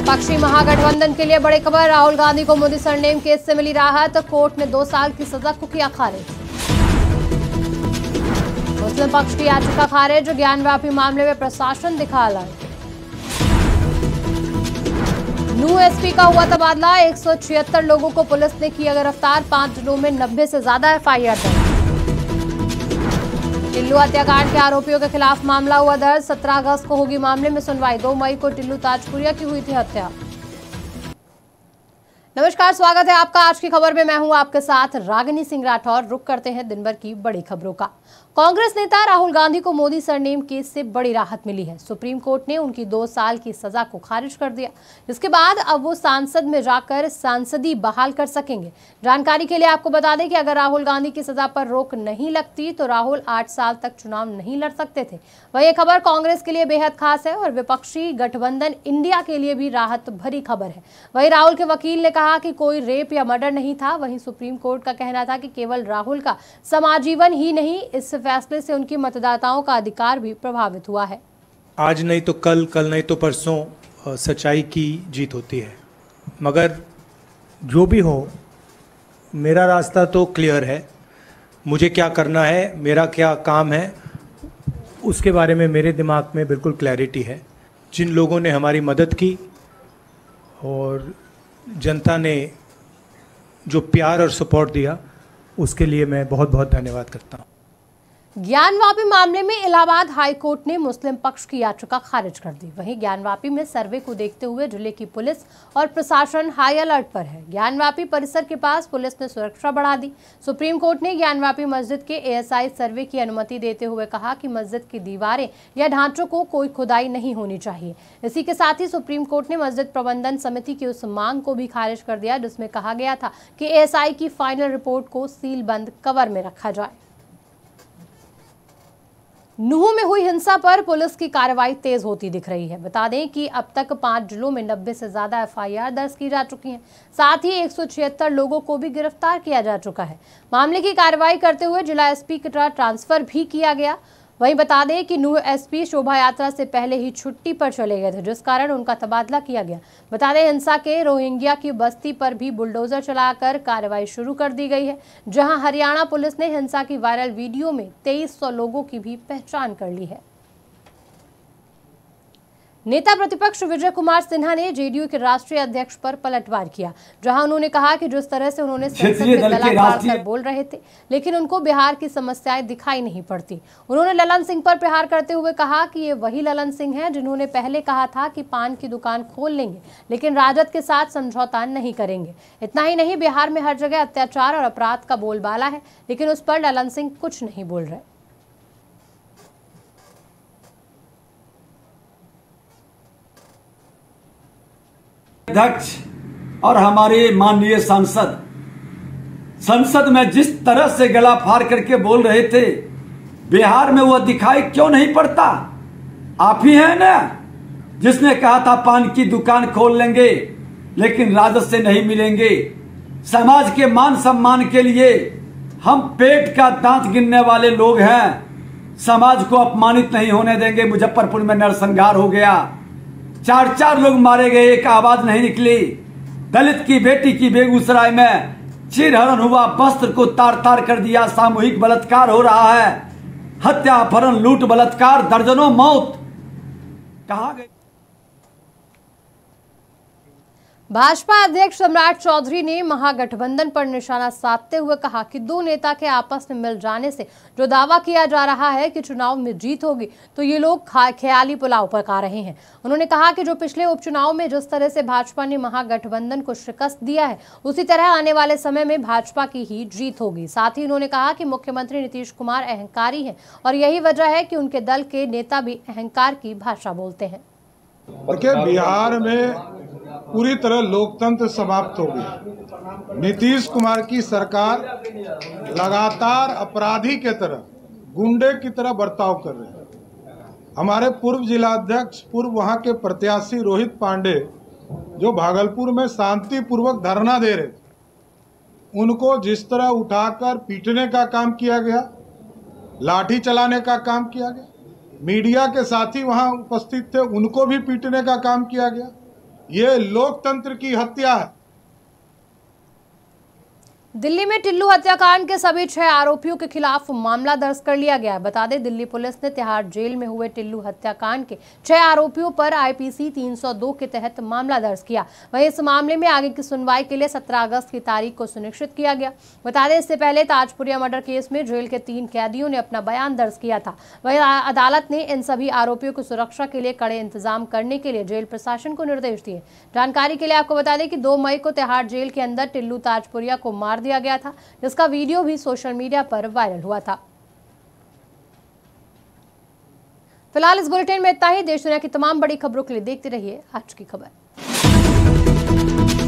विपक्षी महागठबंधन के लिए बड़ी खबर राहुल गांधी को मोदी सरनेम केस से मिली राहत तो कोर्ट ने दो साल की सजा को किया खारिज मुस्लिम पक्ष की याचिका खारिज ज्ञानव्यापी मामले में प्रशासन दिखा अलर्ट न्यू एसपी का हुआ तबादला एक लोगों को पुलिस ने किया गिरफ्तार पांच जिलों में नब्बे से ज्यादा एफआईआर दर्ज टिल्लू हत्याकांड के आरोपियों के खिलाफ मामला हुआ दर्ज सत्रह अगस्त को होगी मामले में सुनवाई दो मई को टिल्लू ताजपुरिया की हुई थी हत्या नमस्कार स्वागत है आपका आज की खबर में मैं हूं आपके साथ रागिनी सिंह राठौर रुक करते हैं दिन भर की बड़ी खबरों का कांग्रेस नेता राहुल गांधी को मोदी सरनेम केस से बड़ी राहत मिली है सुप्रीम कोर्ट ने उनकी दो साल की सजा को खारिज कर दिया जिसके बाद अब वो सांसद में जाकर सांसदी बहाल कर सकेंगे जानकारी के लिए आपको बता दें कि अगर राहुल गांधी की सजा पर रोक नहीं लगती तो राहुल आठ साल तक चुनाव नहीं लड़ सकते थे वह यह खबर कांग्रेस के लिए बेहद खास है और विपक्षी गठबंधन इंडिया के लिए भी राहत भरी खबर है वही राहुल के वकील ने कहा कि कोई रेप या मर्डर नहीं था वही सुप्रीम कोर्ट का कहना था कि केवल राहुल का समाजीवन ही नहीं इस फैसले से उनकी मतदाताओं का अधिकार भी प्रभावित हुआ है आज नहीं तो कल कल नहीं तो परसों सच्चाई की जीत होती है मगर जो भी हो मेरा रास्ता तो क्लियर है मुझे क्या करना है मेरा क्या काम है उसके बारे में मेरे दिमाग में बिल्कुल क्लैरिटी है जिन लोगों ने हमारी मदद की और जनता ने जो प्यार और सपोर्ट दिया उसके लिए मैं बहुत बहुत धन्यवाद करता हूँ ज्ञानवापी मामले में इलाहाबाद हाईकोर्ट ने मुस्लिम पक्ष की याचिका खारिज कर दी वहीं ज्ञानवापी में सर्वे को देखते हुए जिले की पुलिस और प्रशासन हाई अलर्ट पर है ज्ञानवापी परिसर के पास पुलिस ने सुरक्षा बढ़ा दी सुप्रीम कोर्ट ने ज्ञानवापी मस्जिद के एएसआई सर्वे की अनुमति देते हुए कहा कि मस्जिद की दीवारें या ढांचों को कोई खुदाई नहीं होनी चाहिए इसी के साथ ही सुप्रीम कोर्ट ने मस्जिद प्रबंधन समिति की उस मांग को भी खारिज कर दिया जिसमें कहा गया था कि ए की फाइनल रिपोर्ट को सील कवर में रखा जाए नुह में हुई हिंसा पर पुलिस की कार्रवाई तेज होती दिख रही है बता दें कि अब तक पांच जिलों में नब्बे से ज्यादा एफआईआर दर्ज की जा चुकी है साथ ही एक लोगों को भी गिरफ्तार किया जा चुका है मामले की कार्रवाई करते हुए जिला एसपी का ट्रांसफर भी किया गया वहीं बता दें कि नूह एसपी शोभा यात्रा से पहले ही छुट्टी पर चले गए थे जिस कारण उनका तबादला किया गया बता दें हिंसा के रोहिंग्या की बस्ती पर भी बुलडोजर चलाकर कार्रवाई शुरू कर दी गई है जहां हरियाणा पुलिस ने हिंसा की वायरल वीडियो में तेईस लोगों की भी पहचान कर ली है नेता प्रतिपक्ष विजय कुमार सिन्हा ने जेडीयू के राष्ट्रीय अध्यक्ष पर पलटवार किया जहां उन्होंने कहा कि जिस तरह से उन्होंने संसद में ललन कर बोल रहे थे लेकिन उनको बिहार की समस्याएं दिखाई नहीं पड़ती उन्होंने ललन सिंह पर प्रहार करते हुए कहा कि ये वही ललन सिंह हैं जिन्होंने पहले कहा था कि पान की दुकान खोल लेंगे लेकिन राजद के साथ समझौता नहीं करेंगे इतना ही नहीं बिहार में हर जगह अत्याचार और अपराध का बोलबाला है लेकिन उस पर ललन सिंह कुछ नहीं बोल रहे अध्यक्ष और हमारे माननीय सांसद संसद में जिस तरह से गला फाड़ करके बोल रहे थे बिहार में वह दिखाई क्यों नहीं पड़ता आप ही हैं ना जिसने कहा था पान की दुकान खोल लेंगे लेकिन राजद से नहीं मिलेंगे समाज के मान सम्मान के लिए हम पेट का दांत गिनने वाले लोग हैं समाज को अपमानित नहीं होने देंगे मुजफ्फरपुर में नरसंहार हो गया चार चार लोग मारे गए एक आवाज नहीं निकली दलित की बेटी की बेगूसराय में चिरहरण हुआ वस्त्र को तार तार कर दिया सामूहिक बलात्कार हो रहा है हत्या अपहरण लूट बलात्कार दर्जनों मौत कहा गया भाजपा अध्यक्ष सम्राट चौधरी ने महागठबंधन पर निशाना साधते हुए कहा कि दो नेता के आपस में मिल जाने से जो दावा किया जा रहा है कि चुनाव में जीत होगी तो ये लोग ख्याली पुलाव पर का रहे हैं उन्होंने कहा कि जो पिछले उपचुनाव में जिस तरह से भाजपा ने महागठबंधन को शिकस्त दिया है उसी तरह आने वाले समय में भाजपा की ही जीत होगी साथ ही उन्होंने कहा कि मुख्यमंत्री नीतीश कुमार अहंकारी है और यही वजह है कि उनके दल के नेता भी अहंकार की भाषा बोलते हैं बिहार में पूरी तरह लोकतंत्र समाप्त हो गया नीतीश कुमार की सरकार लगातार अपराधी के तरह गुंडे की तरह बर्ताव कर रहे हैं हमारे पूर्व जिलाध्यक्ष पूर्व वहाँ के प्रत्याशी रोहित पांडे जो भागलपुर में शांतिपूर्वक धरना दे रहे थे उनको जिस तरह उठाकर पीटने का काम किया गया लाठी चलाने का काम किया गया मीडिया के साथी वहाँ उपस्थित थे उनको भी पीटने का काम किया गया ये लोकतंत्र की हत्या है दिल्ली में टिल्लू हत्याकांड के सभी छह आरोपियों के खिलाफ मामला दर्ज कर लिया गया है बता दें दिल्ली पुलिस ने तिहाड़ जेल में हुए टिल्लू हत्याकांड के छह आरोपियों पर आईपीसी 302 के तहत मामला दर्ज किया वहीं इस मामले में आगे की सुनवाई के लिए 17 अगस्त की तारीख को सुनिश्चित किया गया बता दें इससे पहले ताजपुरिया मर्डर केस में जेल के तीन कैदियों ने अपना बयान दर्ज किया था वही अदालत ने इन सभी आरोपियों की सुरक्षा के लिए कड़े इंतजाम करने के लिए जेल प्रशासन को निर्देश दिए जानकारी के लिए आपको बता दें कि दो मई को तिहाड़ जेल के अंदर टिल्लू ताजपुरिया को मार दिया गया था जिसका वीडियो भी सोशल मीडिया पर वायरल हुआ था फिलहाल इस बुलेटिन में इतना ही देश दुनिया की तमाम बड़ी खबरों के लिए देखते रहिए आज की खबर